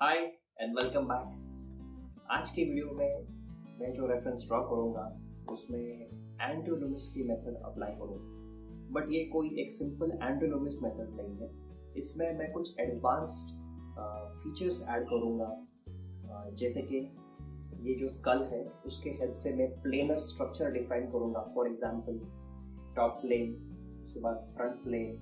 hi and welcome back आज की video में मैं जो रेफरेंस ड्रॉ करूँगा उसमें एंटोलोमिस की मेथड अप्लाई करूँगा बट ये कोई एक सिंपल एंटोलोमिस मेथड नहीं है इसमें मैं कुछ एडवांस्ड फीचर्स ऐड करूँगा जैसे कि ये जो स्कल है उसके हेल्प से मैं प्लेनर स्ट्रक्चर डिफाइन करूँगा फॉर एग्जाम्पल टॉप प्लेन उसके बाद फ्रंट प्लेन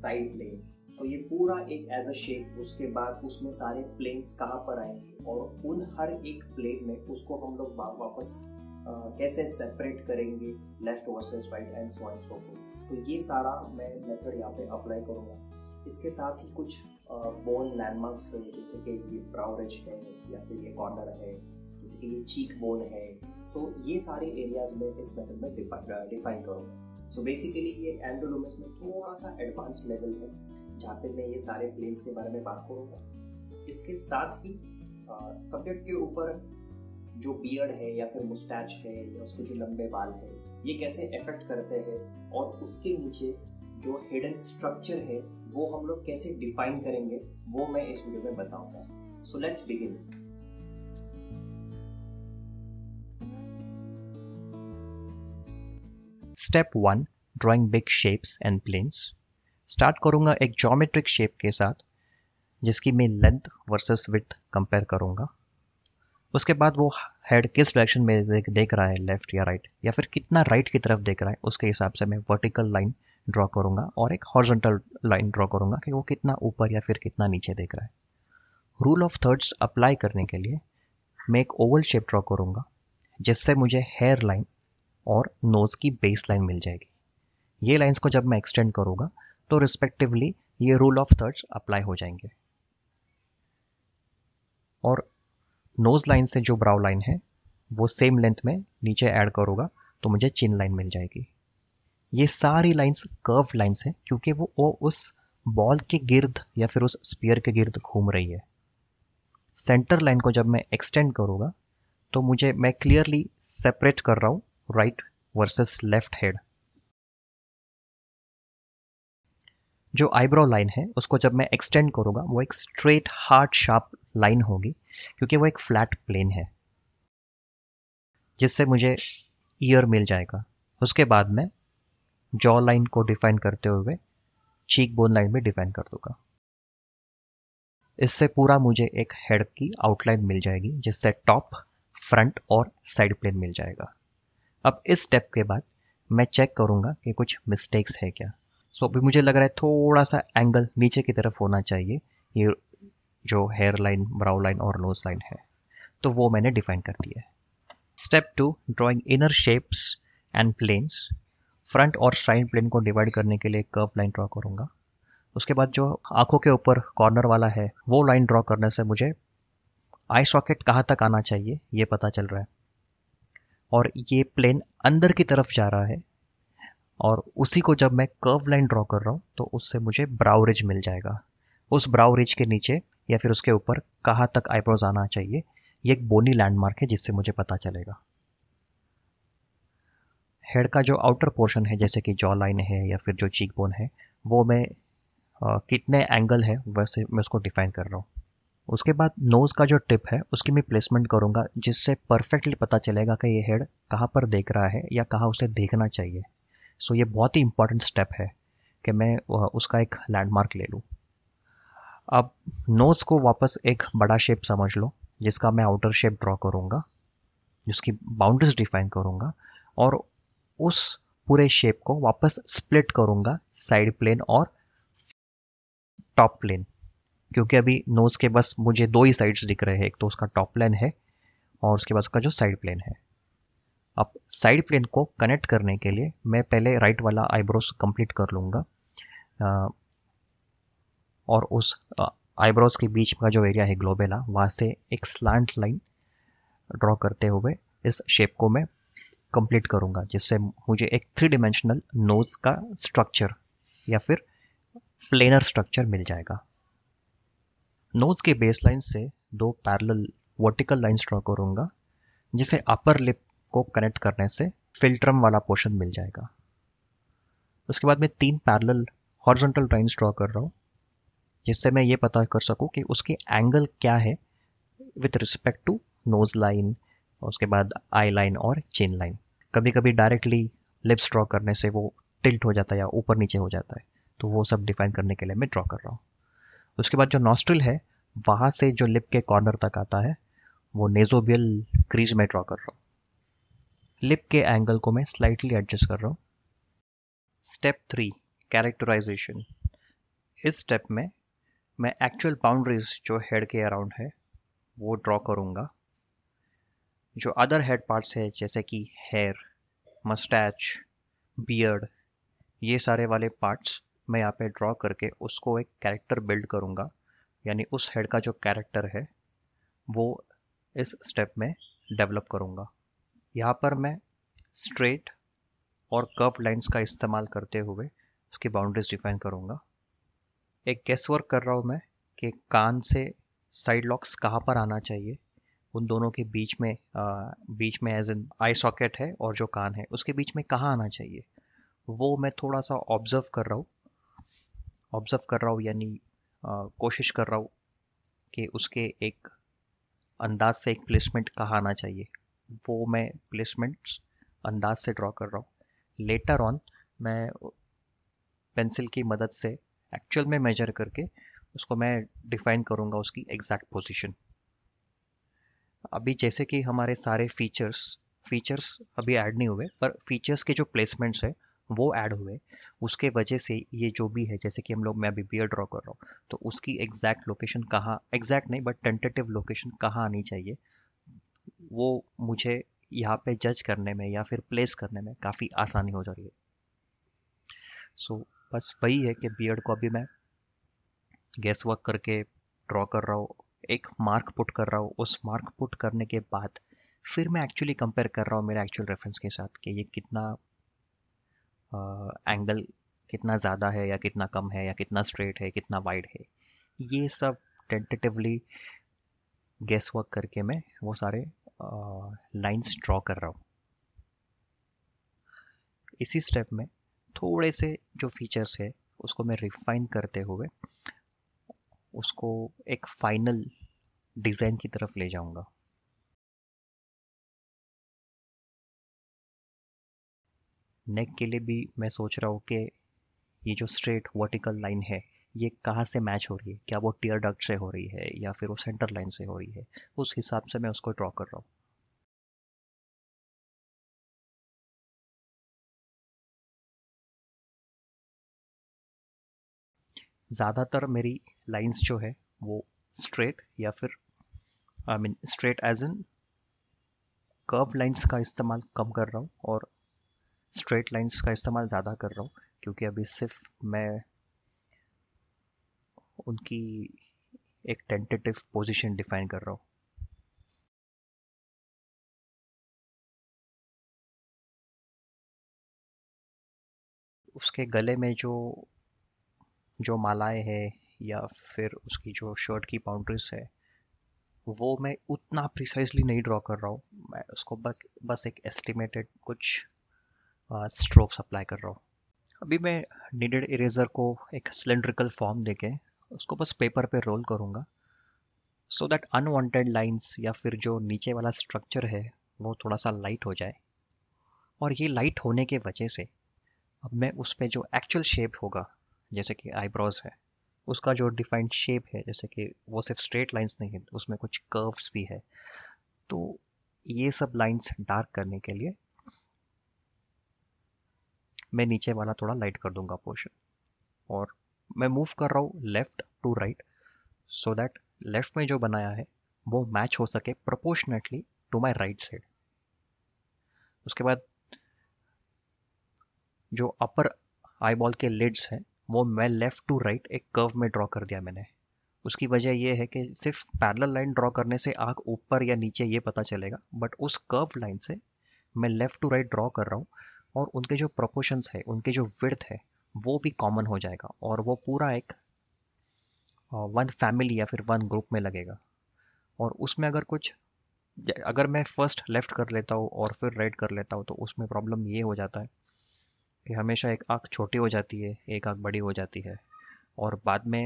साइड प्लेन तो ये पूरा एक एज अ शेप उसके बाद उसमें सारे प्लेन्स कहाँ पर आएंगे और उन हर एक प्लेन में उसको हम लोग वापस कैसे सेपरेट करेंगे left versus right and so and so तो ये सारा मैं मेथड यहाँ पे अप्लाई करूँगा इसके साथ ही कुछ बोन लैंडमार्क्स है जैसे कि ये ब्राउरेज है या फिर ये कॉर्नर है जैसे कि ये चीक बोन है सो so, ये सारे एरियाज में इस मेथड में डिफाइन करूँगा सो बेसिकली ये एंडोलोमस में थोड़ा सा एडवांस लेवल है जहाँ पे मैं ये सारे प्लेन्स के बारे में बात करूँगा इसके साथ ही सब्जेक्ट के ऊपर जो बियर्ड है या फिर मुस्टैच है या उसके जो लंबे बाल है ये कैसे इफेक्ट करते हैं और उसके नीचे जो हिडन स्ट्रक्चर है वो हम लोग कैसे डिफाइन करेंगे वो मैं इस वीडियो में बताऊंगा so let's begin step one drawing big shapes and planes start करूंगा एक जोमेट्रिक शेप के साथ जिसकी मैं लेंथ वर्सेस विथ कंपेयर करूँगा उसके बाद वो हेड किस डायरेक्शन में देख देख रहा है लेफ्ट या राइट या फिर कितना राइट की तरफ देख रहा है उसके हिसाब से मैं वर्टिकल लाइन ड्रॉ करूँगा और एक हॉर्जेंटल लाइन ड्रॉ करूँगा कि वो कितना ऊपर या फिर कितना नीचे देख रहा है रूल ऑफ थर्ड्स अप्लाई करने के लिए मैं एक ओवल शेप ड्रॉ करूँगा जिससे मुझे हेयर लाइन और नोज़ की बेस लाइन मिल जाएगी ये लाइंस को जब मैं एक्सटेंड करूँगा तो रिस्पेक्टिवली ये रूल ऑफ थर्ड्स अप्लाई हो जाएंगे और नोज लाइन से जो ब्राउ लाइन है वो सेम लेंथ में नीचे ऐड करूँगा तो मुझे चिन लाइन मिल जाएगी ये सारी लाइंस कर्व लाइंस हैं क्योंकि वो वो उस बॉल के गिर्द या फिर उस स्पीयर के गिर्द घूम रही है सेंटर लाइन को जब मैं एक्सटेंड करूँगा तो मुझे मैं क्लियरली सेपरेट कर रहा हूँ राइट वर्सेस लेफ्ट हेड जो आईब्रो लाइन है उसको जब मैं एक्सटेंड करूँगा वो एक स्ट्रेट हार्ड शार्प लाइन होगी क्योंकि वो एक फ्लैट प्लेन है जिससे मुझे ईयर मिल जाएगा उसके बाद मैं जॉ लाइन को डिफाइन करते हुए चीक बोन लाइन में डिफाइन कर दूंगा इससे पूरा मुझे एक हेड की आउटलाइन मिल जाएगी जिससे टॉप फ्रंट और साइड प्लेन मिल जाएगा अब इस स्टेप के बाद मैं चेक करूँगा कि कुछ मिस्टेक्स है क्या सो अभी मुझे लग रहा है थोड़ा सा एंगल नीचे की तरफ होना चाहिए ये जो हेयर लाइन ब्राउ लाइन और नोज लाइन है तो वो मैंने डिफाइन कर दिया है step two drawing inner shapes and planes front और साइड प्लेन को डिवाइड करने के लिए कर्व लाइन ड्रॉ करूँगा उसके बाद जो आंखों के ऊपर कॉर्नर वाला है वो लाइन ड्रॉ करने से मुझे आई सॉकेट कहाँ तक आना चाहिए ये पता चल रहा है और ये प्लेन अंदर की तरफ जा रहा है और उसी को जब मैं कर्व लाइन ड्रॉ कर रहा हूँ तो उससे मुझे ब्राउ रिज मिल जाएगा उस ब्राउ रिज के नीचे या फिर उसके ऊपर कहाँ तक आईब्रोज आना चाहिए ये एक बोनी लैंडमार्क है जिससे मुझे पता चलेगा हेड का जो आउटर पोर्शन है जैसे कि जॉ लाइन है या फिर जो चीक बोन है वो मैं आ, कितने एंगल है वैसे मैं उसको डिफाइन कर रहा हूँ उसके बाद नोज़ का जो टिप है उसकी मैं प्लेसमेंट करूँगा जिससे परफेक्टली पता चलेगा कि ये हेड कहाँ पर देख रहा है या कहाँ उसे देखना चाहिए सो ये बहुत ही इंपॉर्टेंट स्टेप है कि मैं उसका एक लैंडमार्क ले लूँ अब नोज़ को वापस एक बड़ा शेप समझ लो जिसका मैं आउटर शेप ड्रॉ करूँगा जिसकी बाउंड्रीज डिफाइन करूँगा और उस पूरे शेप को वापस स्प्लिट करूँगा साइड प्लेन और टॉप प्लेन क्योंकि अभी नोज़ के बस मुझे दो ही साइड्स दिख रहे हैं एक तो उसका टॉप प्लेन है और उसके बाद उसका जो साइड प्लेन है अब साइड प्लेन को कनेक्ट करने के लिए मैं पहले राइट वाला आईब्रोस कंप्लीट कर लूँगा और उस आईब्रोज के बीच का जो एरिया है ग्लोबेला वहाँ से एक स्लांट लाइन ड्रॉ करते हुए इस शेप को मैं कंप्लीट करूँगा जिससे मुझे एक थ्री डिमेंशनल नोज़ का स्ट्रक्चर या फिर प्लेनर स्ट्रक्चर मिल जाएगा नोज़ के बेस लाइन से दो पैरल वर्टिकल लाइन्स ड्रॉ करूँगा जिसे अपर लिप को कनेक्ट करने से फिल्ट्रम वाला पोर्शन मिल जाएगा उसके बाद मैं तीन पैरल हॉर्जेंटल लाइन्स ड्रॉ कर रहा हूँ जिससे मैं ये पता कर सकूँ कि उसके एंगल क्या है with respect to nose line उसके बाद आई लाइन और चेन लाइन कभी कभी डायरेक्टली लिप्स ड्रॉ करने से वो टिल्ट हो जाता है या ऊपर नीचे हो जाता है तो वो सब डिफाइन करने के लिए मैं ड्रॉ कर रहा हूँ उसके बाद जो नॉस्ट्रल है वहाँ से जो लिप के कॉर्नर तक आता है वो नेजोबियल क्रीज में ड्रॉ कर रहा हूँ लिप के एंगल को मैं स्लाइटली एडजस्ट कर रहा हूँ स्टेप थ्री कैरेक्टराइजेशन इस स्टेप में मैं एक्चुअल बाउंड्रीज जो हेड के अराउंड है वो ड्रॉ करूँगा जो अदर हेड पार्ट्स है जैसे कि हेयर मस्टैच बियर्ड ये सारे वाले पार्ट्स मैं यहाँ पे ड्रॉ करके उसको एक कैरेक्टर बिल्ड करूँगा यानी उस हेड का जो कैरेक्टर है वो इस स्टेप में डेवलप करूँगा यहाँ पर मैं स्ट्रेट और कर्व लाइंस का इस्तेमाल करते हुए उसकी बाउंड्रीज डिफाइन करूँगा एक गेस वर्क कर रहा हूँ मैं कि कान से साइड लॉक्स कहाँ पर आना चाहिए उन दोनों के बीच में आ, बीच में एज एन आई सॉकेट है और जो कान है उसके बीच में कहाँ आना चाहिए वो मैं थोड़ा सा ऑब्जर्व कर रहा हूँ ऑब्जर्व कर रहा हूँ यानी कोशिश कर रहा हूँ कि उसके एक अंदाज से एक प्लेसमेंट कहाँ आना चाहिए वो मैं प्लेसमेंट्स अंदाज से ड्रॉ कर रहा हूँ लेटर ऑन मैं पेंसिल की मदद से एक्चुअल में मेजर करके उसको मैं डिफाइन करूँगा उसकी एग्जैक्ट पोजीशन अभी जैसे कि हमारे सारे फीचर्स फीचर्स अभी ऐड नहीं हुए पर फीचर्स के जो प्लेसमेंट्स है वो ऐड हुए उसके वजह से ये जो भी है जैसे कि हम लोग मैं अभी बियर ड्रॉ कर रहा हूँ तो उसकी एग्जैक्ट लोकेशन कहाँ एग्जैक्ट नहीं बट टेंटेटिव लोकेशन कहाँ आनी चाहिए वो मुझे यहाँ पे जज करने में या फिर प्लेस करने में काफ़ी आसानी हो जा रही है सो so, बस वही है कि बी को अभी मैं गैस वर्क करके ड्रॉ कर रहा हूँ एक मार्क पुट कर रहा हूँ उस मार्क पुट करने के बाद फिर मैं एक्चुअली कंपेयर कर रहा हूँ मेरे एक्चुअल रेफरेंस के साथ कि ये कितना आ, एंगल कितना ज़्यादा है या कितना कम है या कितना स्ट्रेट है कितना वाइड है ये सब टेंटेटिवली गैस वर्क करके मैं वो सारे लाइंस ड्रॉ कर रहा हूँ इसी स्टेप में थोड़े से जो फीचर्स है उसको मैं रिफाइन करते हुए उसको एक फाइनल डिज़ाइन की तरफ ले जाऊंगा नेक के लिए भी मैं सोच रहा हूँ कि ये जो स्ट्रेट वर्टिकल लाइन है ये कहाँ से मैच हो रही है क्या वो टीयर डक्ट से हो रही है या फिर वो सेंटर लाइन से हो रही है उस हिसाब से मैं उसको ड्रॉ कर रहा हूँ ज़्यादातर मेरी लाइंस जो है वो स्ट्रेट या फिर आई मीन स्ट्रेट एज इन कर्व लाइंस का इस्तेमाल कम कर रहा हूँ और स्ट्रेट लाइंस का इस्तेमाल ज़्यादा कर रहा हूँ क्योंकि अभी सिर्फ मैं उनकी एक टेंटेटिव पोजीशन डिफाइन कर रहा हूँ उसके गले में जो जो मालाएं हैं या फिर उसकी जो शर्ट की बाउंड्रीज है वो मैं उतना प्रिसाइसली नहीं ड्रॉ कर रहा हूँ मैं उसको बस बस एक एस्टिमेटेड कुछ स्ट्रोक्स अप्लाई कर रहा हूँ अभी मैं नीडेड इरेजर को एक सिलेंड्रिकल फॉर्म देके उसको बस पेपर पे रोल करूँगा सो दैट अनवांटेड लाइंस या फिर जो नीचे वाला स्ट्रक्चर है वो थोड़ा सा लाइट हो जाए और ये लाइट होने के वजह से अब मैं उस पर जो एक्चुअल शेप होगा जैसे कि आईब्रोज है उसका जो डिफाइंड शेप है जैसे कि वो सिर्फ स्ट्रेट लाइंस नहीं है उसमें कुछ कर्व्स भी है तो ये सब लाइंस डार्क करने के लिए मैं नीचे वाला थोड़ा लाइट कर दूंगा पोर्शन और मैं मूव कर रहा हूँ left to right so that left में जो बनाया है वो मैच हो सके proportionately to my right side उसके बाद जो अपर आई बॉल के लिड्स हैं वो मैं लेफ़्ट टू राइट एक कर्व में ड्रॉ कर दिया मैंने उसकी वजह यह है कि सिर्फ पैरल लाइन ड्रॉ करने से आँख ऊपर या नीचे ये पता चलेगा बट उस कर्व लाइन से मैं लेफ़्ट टू राइट ड्रॉ कर रहा हूँ और उनके जो प्रोपोर्शंस है उनके जो विर्थ है वो भी कॉमन हो जाएगा और वो पूरा एक वन फैमिली या फिर वन ग्रुप में लगेगा और उसमें अगर कुछ अगर मैं फर्स्ट लेफ़्ट कर लेता हूँ और फिर राइट कर लेता हूँ तो उसमें प्रॉब्लम ये हो जाता है कि हमेशा एक आँख छोटी हो जाती है एक आँख बड़ी हो जाती है और बाद में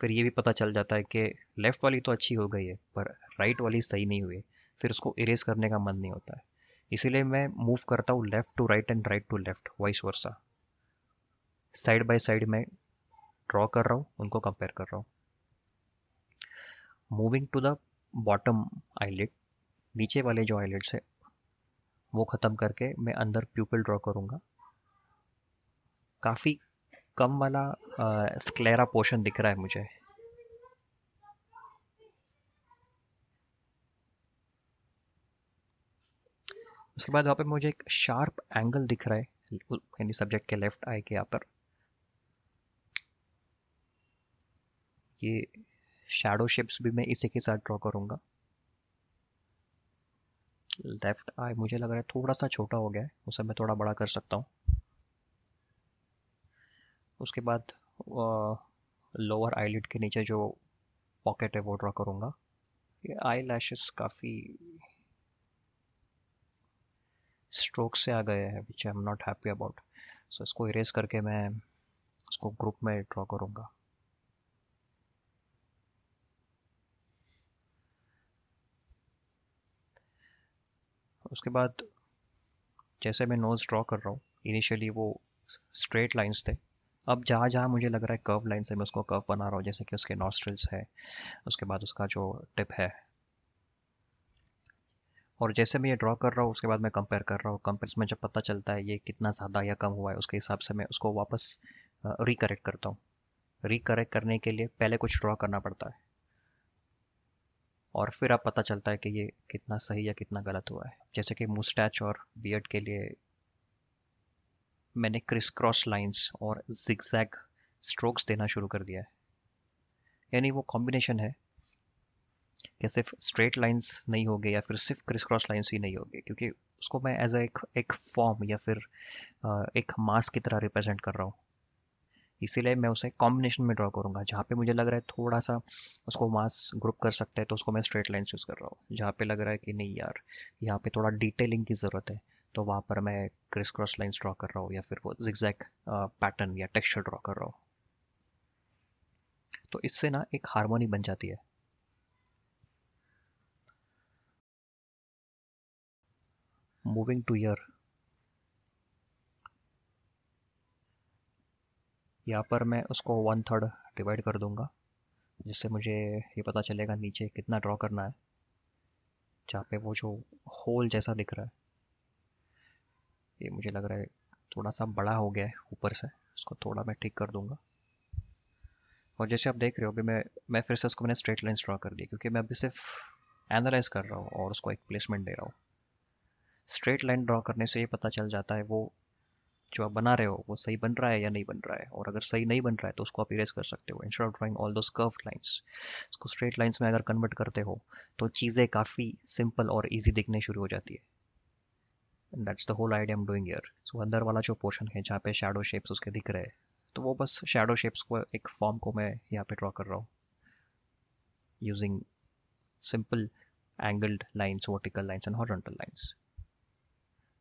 फिर ये भी पता चल जाता है कि लेफ़्ट वाली तो अच्छी हो गई है पर राइट वाली सही नहीं हुई फिर उसको इरेज करने का मन नहीं होता है इसीलिए मैं मूव करता हूँ left to right and right to left vice versa side by side मैं ड्रॉ कर रहा हूँ उनको कंपेयर कर रहा हूँ moving to the bottom eyelid नीचे वाले जो आईलेट्स है वो ख़त्म करके मैं अंदर प्यूपल ड्रॉ करूँगा काफ़ी कम वाला स्क्लेरा पोर्शन दिख रहा है मुझे उसके बाद वहाँ पे मुझे एक शार्प एंगल दिख रहा है यानी सब्जेक्ट के लेफ्ट आई के यहाँ पर ये शेडो शेप्स भी मैं इसी के साथ ड्रॉ करूँगा लेफ्ट आई मुझे लग रहा है थोड़ा सा छोटा हो गया है उसे मैं थोड़ा बड़ा कर सकता हूँ उसके बाद लोअर आईलिड के नीचे जो पॉकेट है वो ड्रा करूँगा ये आई लैशेस काफ़ी स्ट्रोक से आ गए हैं which I am not happy about so इसको इरेज करके मैं उसको ग्रुप में ड्रा करूँगा उसके बाद जैसे मैं नोज़ ड्रॉ कर रहा हूँ इनिशियली वो स्ट्रेट लाइंस थे अब जहाँ जहाँ मुझे लग रहा है कर्व लाइन से मैं उसको कर्व बना रहा हूँ जैसे कि उसके नॉस्ट्रल्स है उसके बाद उसका जो टिप है और जैसे मैं ये ड्रॉ कर रहा हूँ उसके बाद मैं कंपेयर कर रहा हूँ कंपेयर में जब पता चलता है ये कितना ज़्यादा या कम हुआ है उसके हिसाब से मैं उसको वापस रिकरेक्ट करता हूँ रिकरेक्ट करने के लिए पहले कुछ ड्रॉ करना पड़ता है और फिर आप पता चलता है कि ये कितना सही या कितना गलत हुआ है जैसे कि मुस्टैच और बियर्ड के लिए मैंने क्रिस क्रॉस लाइंस और जिगजैग स्ट्रोक्स देना शुरू कर दिया है यानी वो कॉम्बिनेशन है कि सिर्फ स्ट्रेट लाइंस नहीं होगी या फिर सिर्फ क्रिस क्रॉस लाइंस ही नहीं होगी क्योंकि उसको मैं एज ए एक फॉर्म या फिर एक मास की तरह रिप्रेजेंट कर रहा हूँ इसीलिए मैं उसे कॉम्बिनेशन में ड्रॉ करूँगा जहाँ पे मुझे लग रहा है थोड़ा सा उसको मास ग्रुप कर सकते हैं तो उसको मैं स्ट्रेट लाइन चूज़ कर रहा हूँ जहाँ पे लग रहा है कि नहीं यार यहाँ पे थोड़ा डिटेलिंग की ज़रूरत है तो वहाँ पर मैं क्रिस क्रॉस लाइन्स ड्रॉ कर रहा हूँ या फिर वो जिक्जैक पैटर्न या टेक्स्चर ड्रॉ कर रहा हूँ तो इससे ना एक हारमोनी बन जाती है मूविंग टू ईयर यहाँ पर मैं उसको वन थर्ड डिवाइड कर दूंगा जिससे मुझे ये पता चलेगा नीचे कितना ड्रॉ करना है जहाँ पे वो जो होल जैसा दिख रहा है ये मुझे लग रहा है थोड़ा सा बड़ा हो गया है ऊपर से उसको थोड़ा मैं ठीक कर दूंगा और जैसे आप देख रहे हो अभी मैं मैं फिर से उसको मैंने स्ट्रेट लाइन ड्रा कर दी क्योंकि मैं अभी सिर्फ एनालाइज कर रहा हूँ और उसको एक प्लेसमेंट दे रहा हूँ स्ट्रेट लाइन ड्रा करने से ये पता चल जाता है वो जो आप बना रहे हो वो सही बन रहा है या नहीं बन रहा है और अगर सही नहीं बन रहा है तो उसको आप इरेज कर सकते हो इंस्टेड ऑफ ड्राइंग ऑल दो कर्व लाइन्स उसको स्ट्रेट लाइन्स में अगर कन्वर्ट करते हो तो चीज़ें काफ़ी सिंपल और ईजी दिखने शुरू हो जाती है that's the whole idea am doing ear so अंदर वाला जो पोर्शन है जहाँ पे शेडो शेप्स उसके दिख रहे हैं तो वो बस शेडो शेप्स को एक फॉर्म को मैं यहाँ पे ड्रॉ कर रहा हूँ using simple angled lines vertical lines and horizontal lines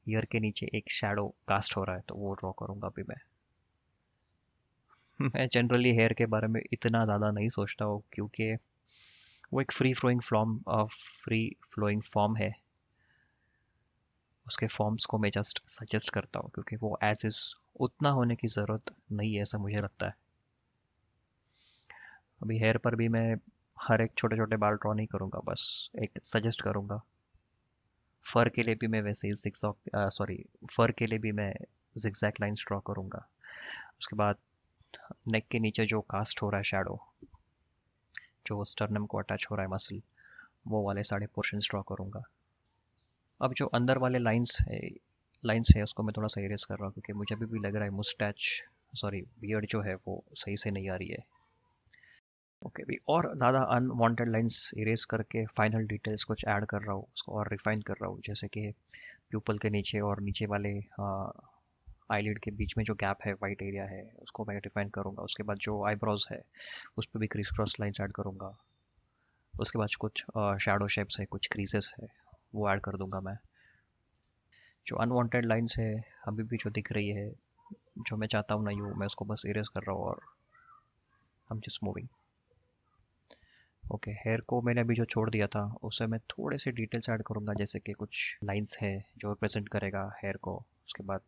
ear के नीचे एक शेडो कास्ट हो रहा है तो वो ड्रॉ करूँगा अभी मैं मैं जनरली हेयर के बारे में इतना ज़्यादा नहीं सोचता हूँ क्योंकि वो एक free flowing form free flowing form है उसके फॉर्म्स को मैं जस्ट सजेस्ट करता हूँ क्योंकि वो एज इज उतना होने की ज़रूरत नहीं है ऐसा मुझे लगता है अभी हेयर पर भी मैं हर एक छोटे छोटे बाल ड्रॉ नहीं करूँगा बस एक सजेस्ट करूँगा फर के लिए भी मैं वैसे ही सिक्स सॉरी फर के लिए भी मैं जिक्जैक लाइन्स ड्रॉ करूँगा उसके बाद नेक के नीचे जो कास्ट हो रहा है शेडो जो स्टर्नम को अटैच हो रहा है मसल वो वाले सारे पोर्शन ड्रॉ करूँगा अब जो अंदर वाले लाइंस है लाइंस है उसको मैं थोड़ा सा इरेज कर रहा हूँ क्योंकि मुझे अभी भी लग रहा है मुस्टैच सॉरी बियर्ड जो है वो सही से नहीं आ रही है ओके भी और ज़्यादा अनवांटेड लाइंस इरेज करके फाइनल डिटेल्स कुछ ऐड कर रहा हूँ उसको और रिफाइन कर रहा हूँ जैसे कि प्यूपल के नीचे और नीचे वाले आईलिड के बीच में जो गैप है वाइट एरिया है उसको मैं डिफाइन करूँगा उसके बाद जो आईब्रोज है उस पर भी क्रिस क्रॉस लाइन्स ऐड करूँगा उसके बाद कुछ शेडो शेप्स है कुछ क्रीजेस है वो ऐड कर दूँगा मैं जो अनवांटेड लाइंस है अभी भी जो दिख रही है जो मैं चाहता हूँ ना यू मैं उसको बस इरेज कर रहा हूँ और हम just moving okay okay, hair को मैंने अभी जो छोड़ दिया था उसे मैं थोड़े से डिटेल्स ऐड करूँगा जैसे कि कुछ लाइंस है जो रिप्रेजेंट करेगा हेयर को उसके बाद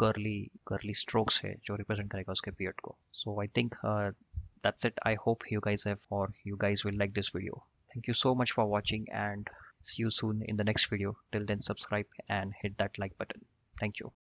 कर्ली कर्ली स्ट्रोक्स है जो रिप्रेजेंट करेगा उसके बियड को so I think that's it I hope you guys have और you guys will like this video thank you so much for watching and see you soon in the next video till then subscribe and hit that like button thank you